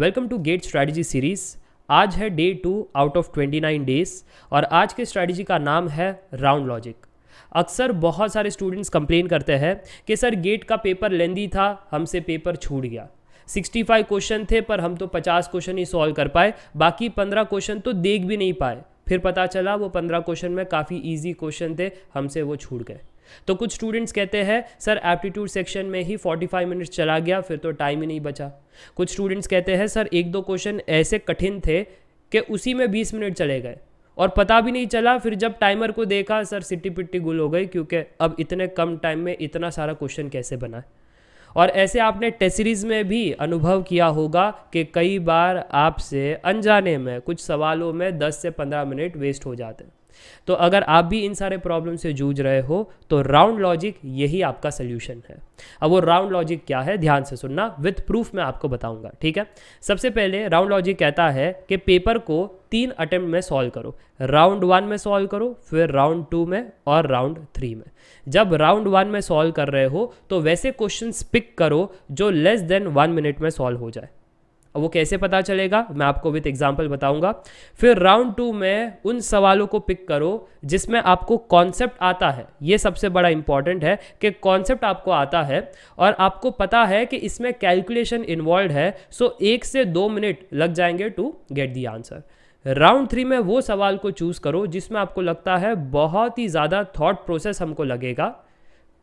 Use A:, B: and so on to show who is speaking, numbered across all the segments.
A: welcome to GATE strategy series आज है day two out of 29 days और आज के स्ट्रैटेजी का नाम है राउंड लॉजिक अक्सर बहुत सारे स्टूडेंट्स कंप्लेन करते हैं कि सर गेट का पेपर लेंदी था हमसे पेपर छूट गया 65 क्वेश्चन थे पर हम तो 50 क्वेश्चन ही सॉल्व कर पाए बाकी 15 क्वेश्चन तो देख भी नहीं पाए फिर पता चला वो 15 क्वेश्चन में काफ़ी ईजी क्वेश्चन थे हमसे वो छूट गए तो कुछ स्टूडेंट्स कहते हैं सर एप्टीट्यूड सेक्शन में ही 45 मिनट्स चला गया फिर तो टाइम ही नहीं बचा कुछ स्टूडेंट्स कहते हैं सर एक दो क्वेश्चन ऐसे कठिन थे कि उसी में 20 मिनट चले गए और पता भी नहीं चला फिर जब टाइमर को देखा सर सिट्टी पिट्टी गुल हो गई क्योंकि अब इतने कम टाइम में इतना सारा क्वेश्चन कैसे बनाए और ऐसे आपने टेस्ट सीरीज़ में भी अनुभव किया होगा कि कई बार आपसे अनजाने में कुछ सवालों में 10 से 15 मिनट वेस्ट हो जाते हैं तो अगर आप भी इन सारे प्रॉब्लम से जूझ रहे हो तो राउंड लॉजिक यही आपका सोल्यूशन है अब वो राउंड लॉजिक क्या है ध्यान से सुनना विथ प्रूफ मैं आपको बताऊंगा ठीक है सबसे पहले राउंड लॉजिक कहता है कि पेपर को तीन अटेम्प्ट में सॉल्व करो राउंड वन में सॉल्व करो फिर राउंड टू में और राउंड थ्री में जब राउंड वन में सॉल्व कर रहे हो तो वैसे क्वेश्चन पिक करो जो लेस देन वन मिनट में सॉल्व हो जाए वो कैसे पता चलेगा मैं आपको विथ एग्जाम्पल बताऊंगा फिर राउंड टू में उन सवालों को पिक करो जिसमें आपको कॉन्सेप्ट आता है ये सबसे बड़ा इंपॉर्टेंट है कि कॉन्सेप्ट आपको आता है और आपको पता है कि इसमें कैलकुलेशन इन्वॉल्व है सो एक से दो मिनट लग जाएंगे to get the answer round three में वो सवाल को चूज़ करो जिसमें आपको लगता है बहुत ही ज़्यादा थॉट प्रोसेस हमको लगेगा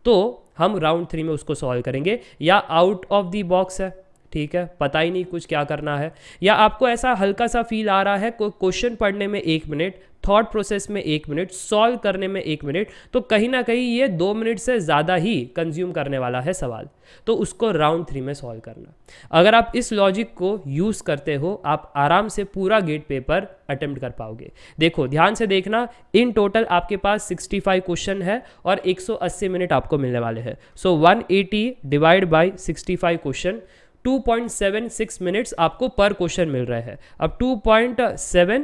A: तो हम राउंड थ्री में उसको सॉल्व करेंगे या आउट ऑफ दी बॉक्स है ठीक है पता ही नहीं कुछ क्या करना है या आपको ऐसा हल्का सा फील आ रहा है कोई क्वेश्चन पढ़ने में एक मिनट थॉट प्रोसेस में एक मिनट सॉल्व करने में एक मिनट तो कहीं ना कहीं ये दो मिनट से ज़्यादा ही कंज्यूम करने वाला है सवाल तो उसको राउंड थ्री में सॉल्व करना अगर आप इस लॉजिक को यूज़ करते हो आप आराम से पूरा गेट पेपर अटेम्प्ट कर पाओगे देखो ध्यान से देखना इन टोटल आपके पास 65 क्वेश्चन है और 180 मिनट आपको मिलने वाले हैं so so, 180 divide by sixty question 2.76 minutes आपको पर क्वेश्चन मिल रहा है अब 2.7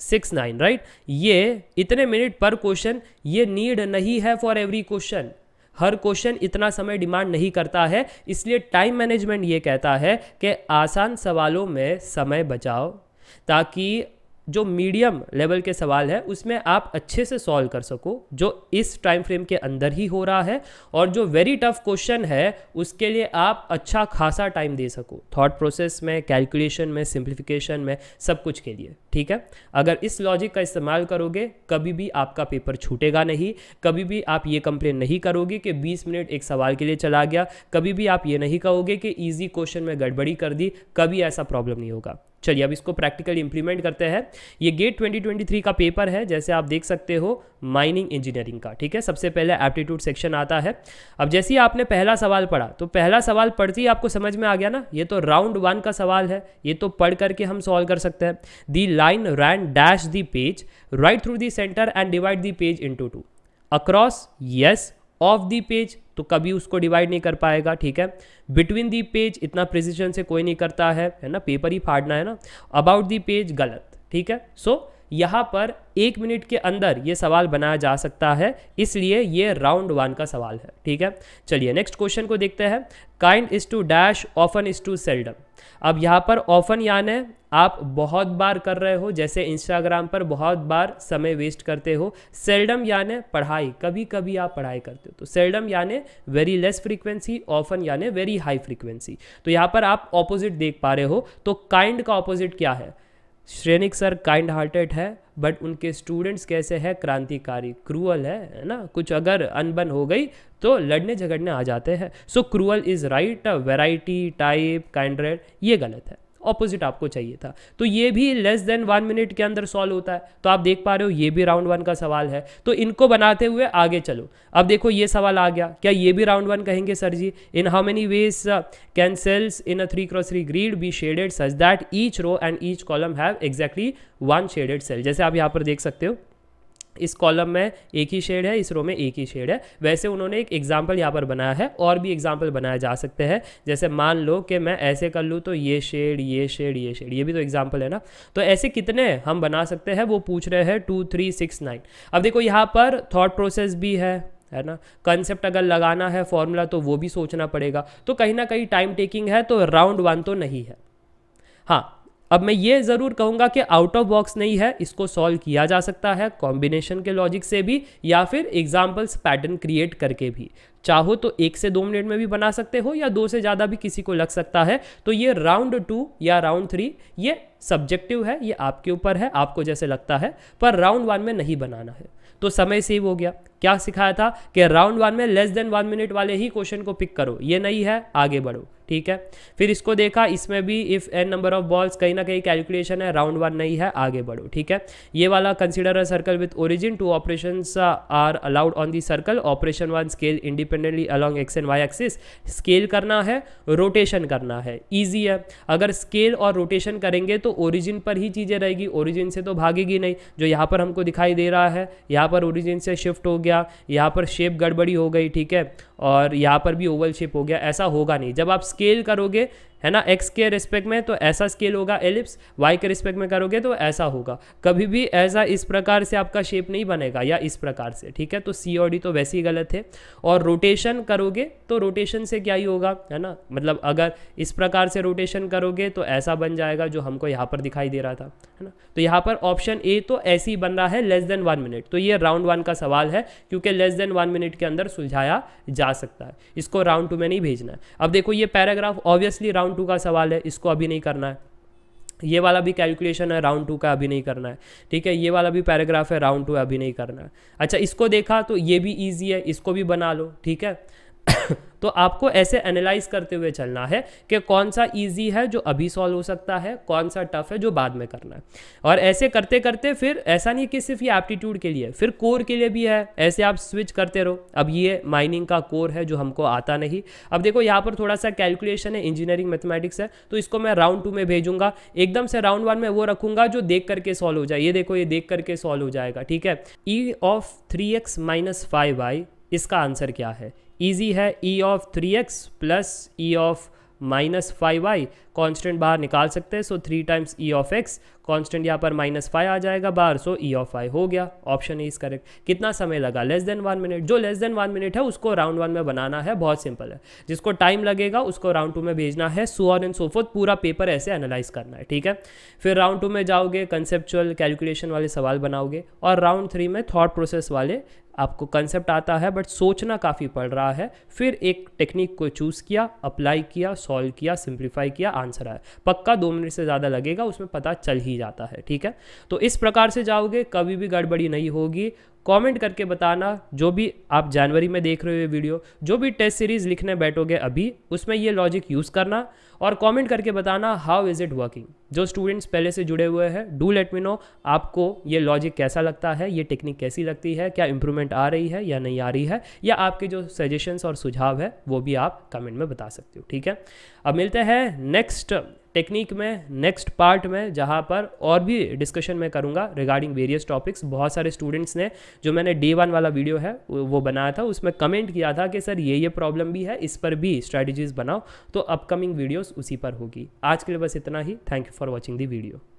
A: सिक्स नाइन राइट ये इतने मिनट पर क्वेश्चन ये नीड नहीं है फॉर एवरी क्वेश्चन हर क्वेश्चन इतना समय डिमांड नहीं करता है इसलिए टाइम मैनेजमेंट ये कहता है कि आसान सवालों में समय बचाओ ताकि जो मीडियम लेवल के सवाल है उसमें आप अच्छे से सॉल्व कर सको जो इस टाइम फ्रेम के अंदर ही हो रहा है और जो वेरी टफ क्वेश्चन है उसके लिए आप अच्छा खासा टाइम दे सको थॉट प्रोसेस में कैलकुलेशन में सिंप्लीफिकेशन में सब कुछ के लिए ठीक है अगर इस लॉजिक का इस्तेमाल करोगे कभी भी आपका पेपर छूटेगा नहीं कभी भी आप ये कंप्लेन नहीं करोगे कि बीस मिनट एक सवाल के लिए चला गया कभी भी आप ये नहीं कहोगे कि ईजी क्वेश्चन में गड़बड़ी कर दी कभी ऐसा प्रॉब्लम नहीं होगा चलिए अब इसको प्रैक्टिकली इंप्लीमेंट करते हैं ये गेट 2023 का पेपर है जैसे आप देख सकते हो माइनिंग इंजीनियरिंग का ठीक है सबसे पहले एप्टीट्यूड सेक्शन आता है अब जैसे ही आपने पहला सवाल पढ़ा तो पहला सवाल पढ़ते ही आपको समझ में आ गया ना ये तो राउंड वन का सवाल है ये तो पढ़ करके हम सॉल्व कर सकते हैं the line ran dash the page right through the centre and divide the page into two across yes of the page तो कभी उसको डिवाइड नहीं कर पाएगा ठीक है बिटवीन दी पेज इतना प्रिसिजन से कोई नहीं करता है है ना पेपर ही फाड़ना है ना अबाउट दी पेज गलत ठीक है सो so, यहाँ पर एक मिनट के अंदर ये सवाल बनाया जा सकता है इसलिए ये राउंड वन का सवाल है ठीक है चलिए नेक्स्ट क्वेश्चन को देखते हैं kind is to dash often is to seldom अब यहाँ पर ऑफन यानी आप बहुत बार कर रहे हो जैसे इंस्टाग्राम पर बहुत बार समय वेस्ट करते हो सेल्डम यानी पढ़ाई कभी कभी आप पढ़ाई करते हो तो सेल्डम यानी वेरी लेस फ्रीक्वेंसी ऑफन यानी वेरी हाई फ्रीक्वेंसी तो यहाँ पर आप ऑपोजिट देख पा रहे हो तो काइंड का ऑपोजिट क्या है श्रेणिक सर काइंड हार्टेड है बट उनके स्टूडेंट्स कैसे हैं क्रांतिकारी क्रूअल है ना कुछ अगर अनबन हो गई तो लड़ने झगड़ने आ जाते हैं so cruel is right variety type kindred ये गलत है ऑपोजिट आपको चाहिए था तो ये भी लेस देन वन मिनट के अंदर सॉल्व होता है तो आप देख पा रहे हो ये भी राउंड वन का सवाल है तो इनको बनाते हुए आगे चलो अब देखो ये सवाल आ गया क्या ये भी राउंड वन कहेंगे sir ji in how many ways can cells in a three cross three grid be shaded such that each row and each column have exactly one shaded cell जैसे आप यहाँ पर देख सकते हो इस कॉलम में एक ही शेड है इस रो में एक ही शेड है वैसे उन्होंने एक एग्जाम्पल यहाँ पर बनाया है और भी एग्जाम्पल बनाए जा सकते हैं जैसे मान लो कि मैं ऐसे कर लूँ तो ये शेड ये शेड ये शेड ये भी तो एग्जाम्पल है ना तो ऐसे कितने हम बना सकते हैं वो पूछ रहे हैं टू थ्री सिक्स नाइन अब देखो यहाँ पर थाट प्रोसेस भी है है ना कंसेप्ट अगर लगाना है फॉर्मूला तो वो भी सोचना पड़ेगा तो कहीं ना कहीं टाइम टेकिंग है तो राउंड वन तो नहीं है हाँ अब मैं ये ज़रूर कहूँगा कि आउट ऑफ बॉक्स नहीं है इसको सॉल्व किया जा सकता है कॉम्बिनेशन के लॉजिक से भी या फिर एग्जाम्पल्स पैटर्न क्रिएट करके भी चाहो तो एक से दो मिनट में भी बना सकते हो या दो से ज़्यादा भी किसी को लग सकता है तो ये राउंड टू या राउंड थ्री ये सब्जेक्टिव है ये आपके ऊपर है आपको जैसे लगता है पर राउंड वन में नहीं बनाना है तो समय सेव हो गया क्या सिखाया था कि राउंड वन में लेस देन वन मिनट वाले ही क्वेश्चन को पिक करो ये नहीं है आगे बढ़ो ठीक है फिर इसको देखा इसमें भी if N number of balls कहीं ना कहीं कैलकुलेशन है राउंड वन नहीं है आगे बढ़ो ठीक है ये वाला consider a circle with origin two operation are allowed on the circle operation one scale independently along X and Y axis scale करना है रोटेशन करना है ईजी है अगर स्केल और रोटेशन करेंगे तो ओरिजिन पर ही चीज़ें रहेगी ओरिजिन से तो भागेगी नहीं जो यहाँ पर हमको दिखाई दे रहा है यहाँ पर ओरिजिन से शिफ्ट होगी गया यहाँ पर शेप गड़बड़ी हो गई ठीक है और यहाँ पर भी ओवल शेप हो गया ऐसा होगा नहीं जब आप स्केल करोगे है ना एक्स के रिस्पेक्ट में तो ऐसा स्केल होगा एलिप्स वाई के रिस्पेक्ट में करोगे तो ऐसा होगा कभी भी ऐसा इस प्रकार से आपका शेप नहीं बनेगा या इस प्रकार से ठीक है तो सी और डी तो वैसे ही गलत है और रोटेशन करोगे तो रोटेशन से क्या ही होगा है ना मतलब अगर इस प्रकार से रोटेशन करोगे तो ऐसा बन जाएगा जो हमको यहाँ पर दिखाई दे रहा था है ना तो यहाँ पर ऑप्शन ए तो ऐसे ही बन रहा है लेस देन वन मिनट तो ये राउंड वन का सवाल है क्योंकि लेस देन वन मिनट के अंदर सुलझाया जा जा सकता है इसको राउंड टू में नहीं भेजना है अब देखो ये पैराग्राफ ऑब्वियसली राउंड टू का सवाल है इसको अभी नहीं करना है ये वाला भी कैलकुलेशन है राउंड टू का अभी नहीं करना है ठीक है ये वाला भी पैराग्राफ है राउंड टू अभी नहीं करना है अच्छा इसको देखा तो ये भी ईजी है इसको भी बना लो ठीक है तो आपको ऐसे एनालाइज करते हुए चलना है कि कौन सा इजी है जो अभी सॉल्व हो सकता है कौन सा टफ है जो बाद में करना है और ऐसे करते करते फिर ऐसा नहीं कि सिर्फ ये एप्टीट्यूड के लिए फिर कोर के लिए भी है ऐसे आप स्विच करते रहो अब ये माइनिंग का कोर है जो हमको आता नहीं अब देखो यहाँ पर थोड़ा सा कैलकुलेशन है इंजीनियरिंग मैथमेटिक्स है तो इसको मैं राउंड टू में भेजूंगा एकदम से राउंड वन में वो रखूंगा जो देख करके सॉल्व हो जाए ये देखो ये देख करके सॉल्व हो जाएगा ठीक है e of three x minus five इसका आंसर क्या है ईजी है e of three x plus e of minus five y constant बाहर निकाल सकते हैं so three times e of x constant यहाँ पर माइनस फाइव आ जाएगा बाहर सो ई ऑफ आई हो गया ऑप्शन इज करेक्ट कितना समय लगा लेस देन वन मिनट जो लेस देन वन मिनट है उसको राउंड वन में बनाना है बहुत सिंपल है जिसको टाइम लगेगा उसको राउंड टू में भेजना है सो ऑन एंड सोफोथ पूरा पेपर ऐसे एनालाइज करना है ठीक है फिर राउंड टू में जाओगे कंसेप्चुअल कैलकुलेशन वाले सवाल बनाओगे और राउंड थ्री में थॉट प्रोसेस वाले आपको कंसेप्ट आता है बट सोचना काफ़ी पड़ रहा है फिर एक टेक्निक को चूज़ किया अप्लाई किया सॉल्व किया सिंप्लीफाई किया आंसर आया पक्का दो मिनट से ज़्यादा लगेगा उसमें पता चल ही जाता है ठीक है तो इस प्रकार से जाओगे कभी भी गड़बड़ी नहीं होगी कमेंट करके बताना जो भी आप जनवरी में देख रहे हो ये वीडियो जो भी टेस्ट सीरीज लिखने बैठोगे अभी उसमें ये लॉजिक यूज़ करना और कमेंट करके बताना हाउ इज़ इट वर्किंग जो स्टूडेंट्स पहले से जुड़े हुए हैं डू लेट मी नो आपको ये लॉजिक कैसा लगता है ये टेक्निक कैसी लगती है क्या इंप्रूवमेंट आ रही है या नहीं आ रही है या आपके जो सजेशंस और सुझाव है वो भी आप कमेंट में बता सकते हो ठीक है अब मिलते हैं नेक्स्ट टेक्निक में नेक्स्ट पार्ट में जहाँ पर और भी डिस्कशन मैं करूँगा रिगार्डिंग वेरियस टॉपिक्स बहुत सारे स्टूडेंट्स ने जो मैंने डे वन वाला वीडियो है वो बनाया था उसमें कमेंट किया था कि सर ये ये प्रॉब्लम भी है इस पर भी स्ट्रैटेजीज बनाओ तो अपकमिंग वीडियोज उसी पर होगी आज के लिए बस इतना ही thank you for watching the video